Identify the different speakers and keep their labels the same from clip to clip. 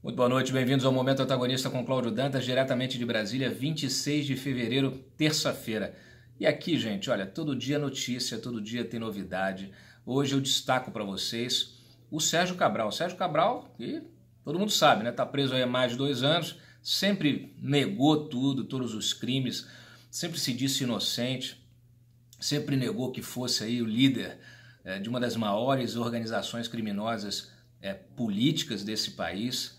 Speaker 1: Muito boa noite, bem-vindos ao Momento Antagonista com Cláudio Dantas, diretamente de Brasília, 26 de fevereiro, terça-feira. E aqui, gente, olha, todo dia é notícia, todo dia tem novidade. Hoje eu destaco para vocês o Sérgio Cabral. O Sérgio Cabral, que todo mundo sabe, né? Tá preso aí há mais de dois anos, sempre negou tudo, todos os crimes, sempre se disse inocente, sempre negou que fosse aí o líder é, de uma das maiores organizações criminosas é, políticas desse país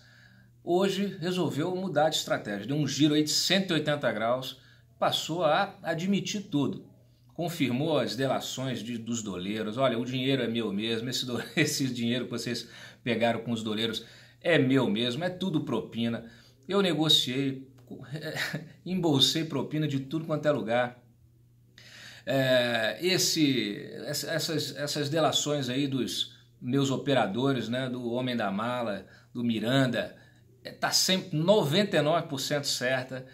Speaker 1: hoje resolveu mudar de estratégia, deu um giro aí de 180 graus, passou a admitir tudo. Confirmou as delações de, dos doleiros. Olha, o dinheiro é meu mesmo, esse, do, esse dinheiro que vocês pegaram com os doleiros é meu mesmo, é tudo propina. Eu negociei, embolsei propina de tudo quanto é lugar. É, esse, essas, essas delações aí dos meus operadores, né, do Homem da Mala, do Miranda, está é, sempre 99% certa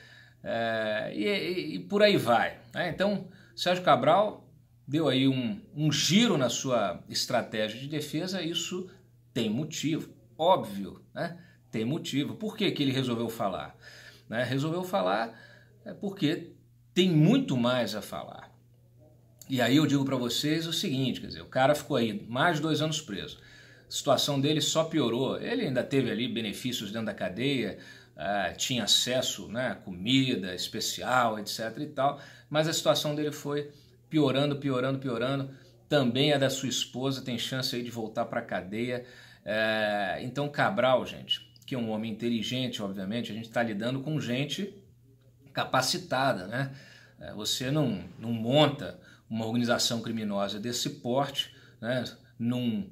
Speaker 1: é, e, e, por aí vai. Né? Então, Sérgio Cabral deu aí um, um giro na sua estratégia de defesa, isso tem motivo, óbvio, né? tem motivo. Por que, que ele resolveu falar? Né? Resolveu falar é porque tem muito mais a falar. E aí eu digo para vocês o seguinte, quer dizer, o cara ficou aí mais de dois anos preso a situação dele só piorou. Ele ainda teve ali benefícios dentro da cadeia, ah, tinha acesso né, a comida especial, etc. e tal, mas a situação dele foi piorando, piorando, piorando. Também a da sua esposa tem chance aí de voltar para a cadeia. É, então, Cabral, gente, que é um homem inteligente, obviamente, a gente está lidando com gente capacitada, né? É, você não, não monta uma organização criminosa desse porte, né? Num,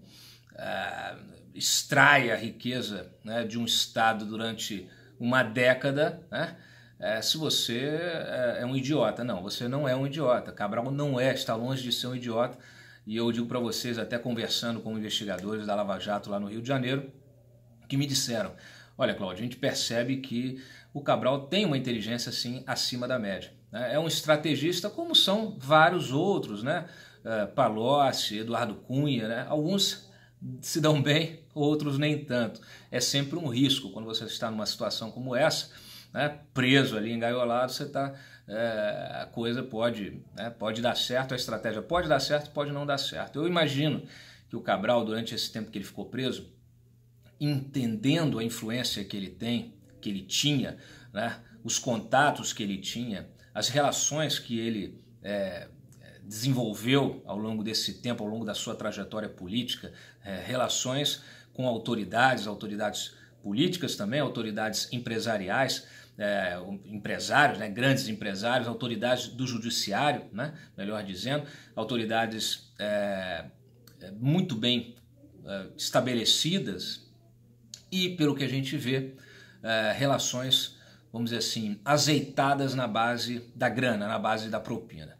Speaker 1: uh, extrai a riqueza né, de um Estado durante uma década, né, é, se você é, é um idiota. Não, você não é um idiota. Cabral não é, está longe de ser um idiota. E eu digo para vocês, até conversando com investigadores da Lava Jato lá no Rio de Janeiro, que me disseram: olha, Cláudio, a gente percebe que o Cabral tem uma inteligência assim acima da média. Né? É um estrategista, como são vários outros, né? Uh, Palocci, Eduardo Cunha, né? alguns se dão bem, outros nem tanto. É sempre um risco quando você está numa situação como essa, né, preso ali, engaiolado, você está. É, a coisa pode, né, pode dar certo, a estratégia pode dar certo, pode não dar certo. Eu imagino que o Cabral, durante esse tempo que ele ficou preso, entendendo a influência que ele tem, que ele tinha, né, os contatos que ele tinha, as relações que ele é, desenvolveu ao longo desse tempo, ao longo da sua trajetória política, é, relações com autoridades, autoridades políticas também, autoridades empresariais, é, empresários, né, grandes empresários, autoridades do judiciário, né, melhor dizendo, autoridades é, é muito bem é, estabelecidas e, pelo que a gente vê, é, relações, vamos dizer assim, azeitadas na base da grana, na base da propina.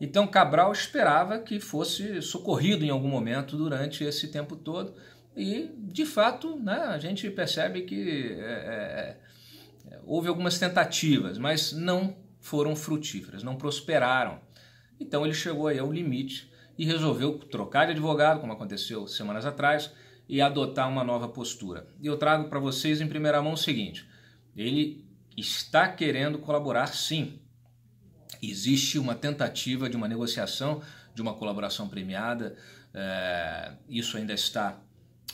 Speaker 1: Então Cabral esperava que fosse socorrido em algum momento durante esse tempo todo e, de fato, né, a gente percebe que é, é, é, houve algumas tentativas, mas não foram frutíferas, não prosperaram. Então ele chegou aí ao limite e resolveu trocar de advogado, como aconteceu semanas atrás, e adotar uma nova postura. E eu trago para vocês em primeira mão o seguinte: ele está querendo colaborar sim existe uma tentativa de uma negociação, de uma colaboração premiada. É, isso ainda está,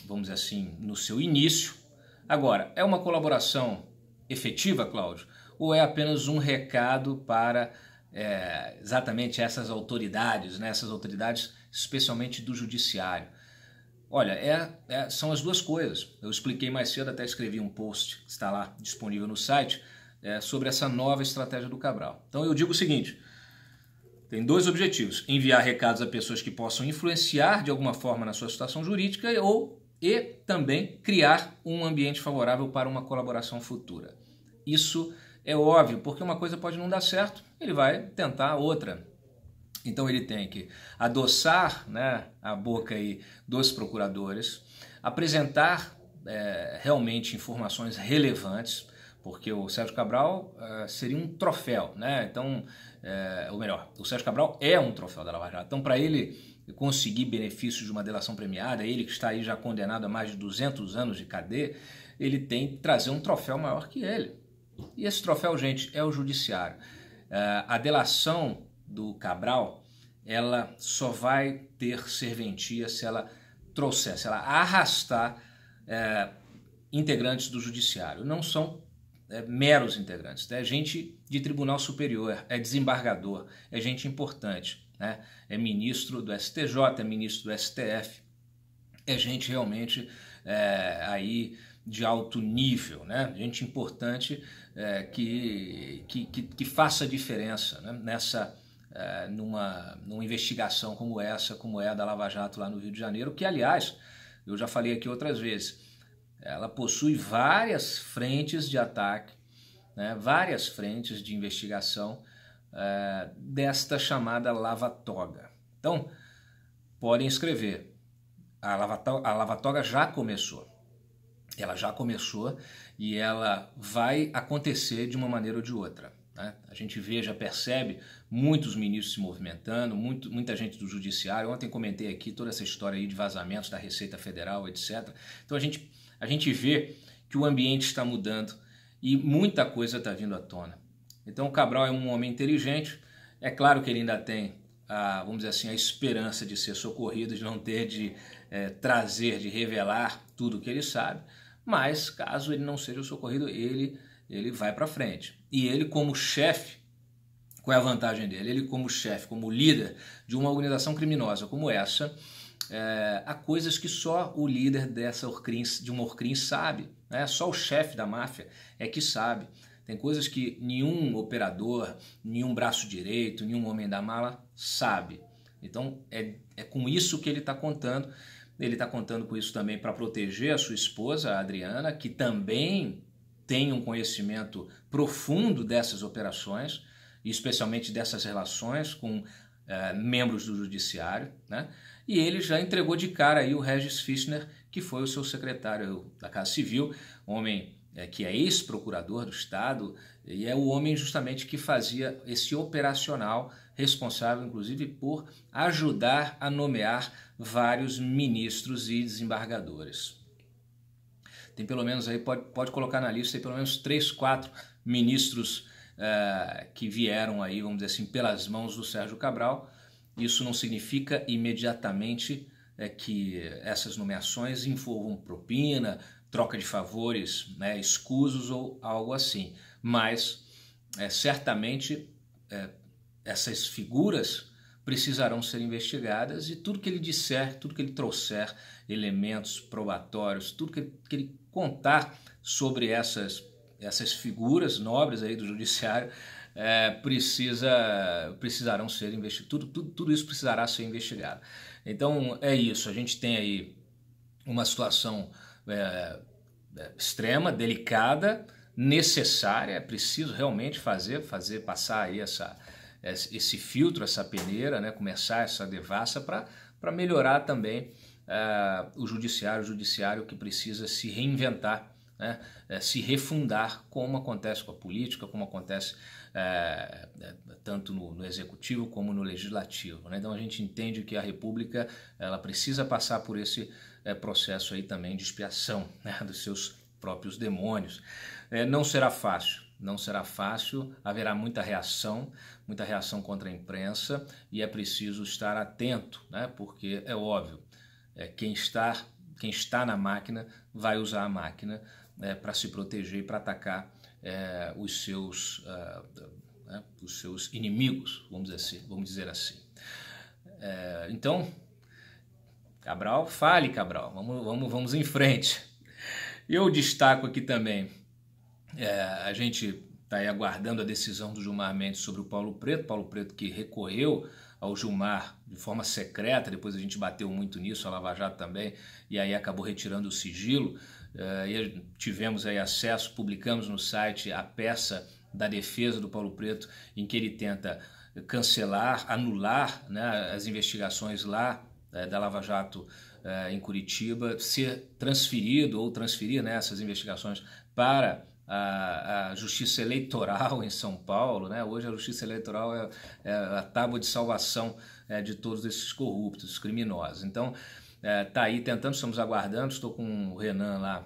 Speaker 1: vamos dizer assim, no seu início. Agora, é uma colaboração efetiva, Cláudio? Ou é apenas um recado para é, exatamente essas autoridades, né? essas autoridades especialmente do judiciário? Olha, é, é, são as duas coisas. Eu expliquei mais cedo, até escrevi um post que está lá disponível no site, é, sobre essa nova estratégia do Cabral. Então eu digo o seguinte: tem dois objetivos: enviar recados a pessoas que possam influenciar de alguma forma na sua situação jurídica ou e também criar um ambiente favorável para uma colaboração futura. Isso é óbvio, porque uma coisa pode não dar certo, ele vai tentar outra. Então ele tem que adoçar né, a boca aí dos procuradores, apresentar é, realmente informações relevantes, porque o Sérgio Cabral uh, seria um troféu, né? Então, uh, ou melhor, o Sérgio Cabral é um troféu da Lava Jato. Então, para ele conseguir benefícios de uma delação premiada, ele que está aí já condenado a mais de 200 anos de cadeia, ele tem que trazer um troféu maior que ele. E esse troféu, gente, é o judiciário. Uh, a delação do Cabral, ela só vai ter serventia se ela trouxer, se ela arrastar integrantes do judiciário. Não são é, meros integrantes, né? é gente de tribunal superior, é desembargador, é gente importante, né? é ministro do STJ, é ministro do STF, é gente realmente é, aí de alto nível, né? gente importante é, que, que, que, que, faça diferença né? nessa é, numa, numa investigação como essa, como é a da Lava Jato lá no Rio de Janeiro, que aliás eu já falei aqui outras vezes, ela possui várias frentes de ataque, né, várias frentes de investigação eh, desta chamada lava-toga. Então, podem escrever. A lava-toga lava já começou. Ela já começou e ela vai acontecer de uma maneira ou de outra. Né. A gente vê, já percebe muitos ministros se movimentando, muito, muita gente do judiciário. Ontem comentei aqui toda essa história aí de vazamentos da Receita Federal, etc. Então a gente a gente vê que o ambiente está mudando e muita coisa está vindo à tona. Então, o Cabral é um homem inteligente. É claro que ele ainda tem, a, vamos dizer assim, a esperança de ser socorrido, de não ter de é, trazer, de revelar tudo o que ele sabe. Mas, caso ele não seja socorrido, ele, ele vai para frente. E ele, como chefe, qual é a vantagem dele? Ele, como chefe, como líder de uma organização criminosa como essa, é, há coisas que só o líder dessa Orcrim, de uma Orcrim sabe, né? só o chefe da máfia é que sabe. Tem coisas que nenhum operador, nenhum braço direito, nenhum homem da mala sabe. Então é, é com isso que ele está contando. Ele está contando com isso também para proteger a sua esposa, a Adriana, que também tem um conhecimento profundo dessas operações, especialmente dessas relações com é, membros do judiciário, né? e ele já entregou de cara aí o Regis Fischner, que foi o seu secretário da Casa Civil, homem é, que é ex-procurador do Estado e é o homem justamente que fazia esse operacional responsável, inclusive, por ajudar a nomear vários ministros e desembargadores. Tem pelo menos aí, pode, pode colocar na lista, tem pelo menos três, quatro ministros uh, que vieram aí, vamos dizer assim, pelas mãos do Sérgio Cabral, isso não significa imediatamente é, que essas nomeações envolvam propina, troca de favores, né, escusos ou algo assim. Mas é, certamente é, essas figuras precisarão ser investigadas e tudo que ele disser, tudo que ele trouxer, elementos probatórios, tudo que, que ele contar sobre essas, essas figuras nobres aí do judiciário é, precisa, precisarão ser investigados. Tudo, tudo, isso precisará ser investigado. Então é isso. A gente tem aí uma situação é, é extrema, delicada, necessária. É preciso realmente fazer, fazer passar aí essa, esse filtro, essa peneira, né? começar essa devassa para melhorar também uh, o judiciário, o judiciário que precisa se reinventar né, eh, se refundar, como acontece com a política, como acontece é, tanto no, no, executivo como no legislativo. Né? Então a gente entende que a República ela precisa passar por esse é, processo aí também de expiação né, dos seus próprios demônios. É, não será fácil, não será fácil, haverá muita reação, muita reação contra a imprensa e é preciso estar atento, né? porque é óbvio, é, quem, está, quem está na máquina vai usar a máquina né, para se proteger e para atacar é, os, seus, uh, né, os seus inimigos, vamos dizer assim. Vamos dizer assim. É, então, Cabral, fale, Cabral, vamos, vamos, vamos em frente. Eu destaco aqui também, é, a gente está aguardando a decisão do Gilmar Mendes sobre o Paulo Preto, Paulo Preto que recorreu ao Gilmar de forma secreta, depois a gente bateu muito nisso, a Lava Jato também, e aí acabou retirando o sigilo. Eh, e tivemos aí acesso, publicamos no site a peça da defesa do Paulo Preto, em que ele tenta cancelar, anular né, as investigações lá eh, da Lava Jato eh, em Curitiba, ser transferido ou transferir né, essas investigações para a, a, justiça eleitoral em São Paulo, né? Hoje a justiça eleitoral é, é a tábua de salvação é, de todos esses corruptos, criminosos. Então, é, tá aí tentando, estamos aguardando. Estou com o Renan lá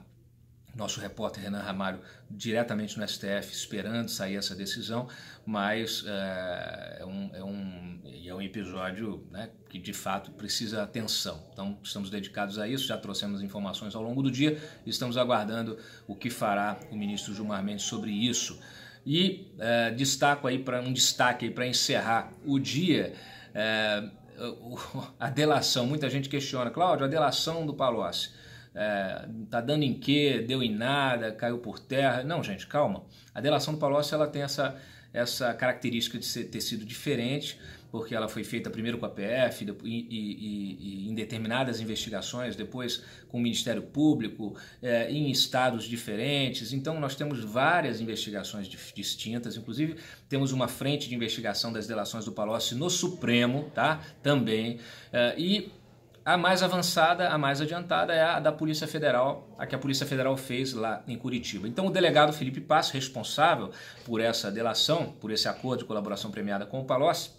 Speaker 1: nosso repórter Renan Ramalho diretamente no STF esperando sair essa decisão, mas eh, é, um, é, um, é um episódio né, que de fato precisa atenção. Então estamos dedicados a isso, já trouxemos informações ao longo do dia, estamos aguardando o que fará o ministro Gilmar Mendes sobre isso. E é, destaco aí para um destaque para encerrar o dia. É, a delação, muita gente questiona, Cláudio, a delação do Palocci é, tá dando em quê, deu em nada, caiu por terra. Não, gente, calma. A delação do Palocci ela tem essa, essa característica de ser, ter sido diferente, porque ela foi feita primeiro com a PF e, e, e em determinadas investigações, depois com o Ministério Público, é, em estados diferentes. Então, nós temos várias investigações distintas, inclusive temos uma frente de investigação das delações do Palocci no Supremo, tá? Também. É, e a mais avançada, a mais adiantada é a da Polícia Federal, a que a Polícia Federal fez lá em Curitiba. Então, o delegado Felipe Passo, responsável por essa delação, por esse acordo de colaboração premiada com o Palocci,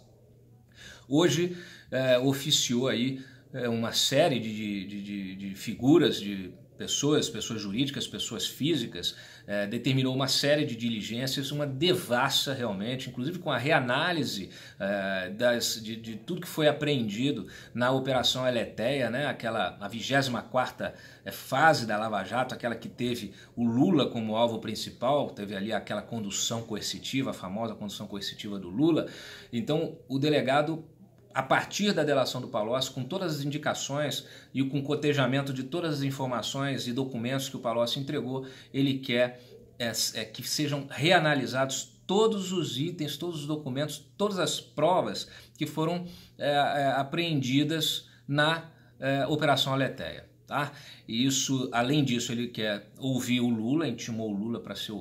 Speaker 1: hoje é, oficiou aí é, uma série de, de, de, de figuras, de pessoas, pessoas jurídicas, pessoas físicas, é, determinou uma série de diligências, uma devassa realmente, inclusive com a reanálise é, das, de, de, tudo que foi apreendido na Operação Eleteia, né, aquela, a 24 é, fase da Lava Jato, aquela que teve o Lula como alvo principal, teve ali aquela condução coercitiva, a famosa condução coercitiva do Lula. Então, o delegado a partir da delação do Palocci, com todas as indicações e com o cotejamento de todas as informações e documentos que o Palocci entregou, ele quer é, é, que sejam reanalisados todos os itens, todos os documentos, todas as provas que foram é, é apreendidas na é, Operação Aletéia. Tá? E isso, além disso, ele quer ouvir o Lula, intimou o Lula para ser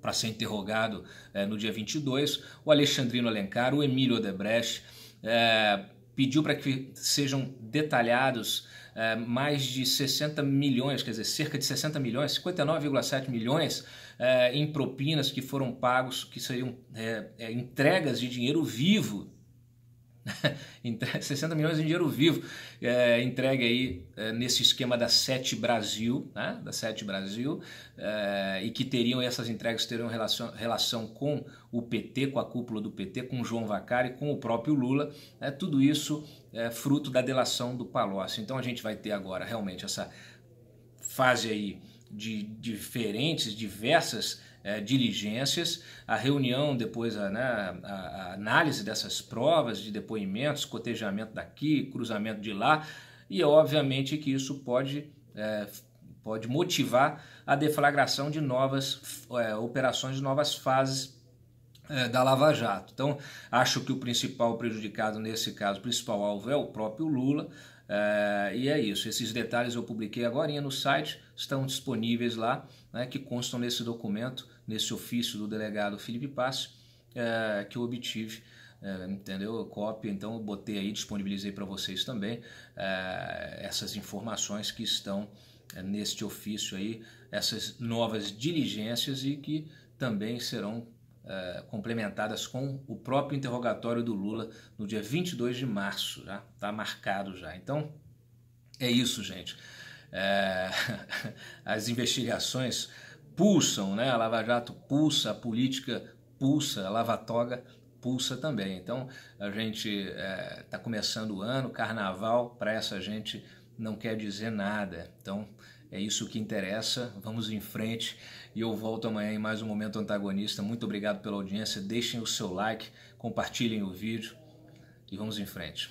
Speaker 1: para ser interrogado é, no dia 22, o Alexandrino Alencar, o Emílio Odebrecht, é, pediu para que sejam detalhados é, mais de 60 milhões, quer dizer, cerca de 60 milhões, 59,7 milhões é, em propinas que foram pagos, que seriam é, é, entregas de dinheiro vivo 60 milhões em dinheiro vivo é, entregue aí é, nesse esquema da Sete Brasil, né? da Sete Brasil, é, e que teriam essas entregas teriam relação, relação com o PT, com a cúpula do PT, com João Vacari, com o próprio Lula, né? tudo isso é fruto da delação do Palocci. Então a gente vai ter agora realmente essa fase aí de diferentes, diversas é, diligências, a reunião, depois a, né, a, a, análise dessas provas, de depoimentos, cotejamento daqui, cruzamento de lá, e obviamente que isso pode, é, pode motivar a deflagração de novas é, operações, de novas fases da Lava Jato. Então, acho que o principal prejudicado nesse caso, o principal alvo é o próprio Lula, Uh, e é isso. Esses detalhes eu publiquei agora no site, estão disponíveis lá, né, que constam nesse documento, nesse ofício do delegado Felipe Passe, uh, é, que eu obtive. Uh, entendeu? Cópia, então eu botei aí, disponibilizei para vocês também essas informações que estão neste ofício aí, essas novas diligências e que também serão é, complementadas com o próprio interrogatório do Lula no dia 22 de março, já está marcado já. Então é isso, gente. É, as investigações pulsam, né? A Lava Jato pulsa, a política pulsa, a Lava Toga pulsa também. Então a gente está é, começando o ano, carnaval para essa gente não quer dizer nada. Então é isso que interessa. Vamos em frente e eu volto amanhã em mais um momento antagonista. Muito obrigado pela audiência. Deixem o seu like, compartilhem o vídeo e vamos em frente.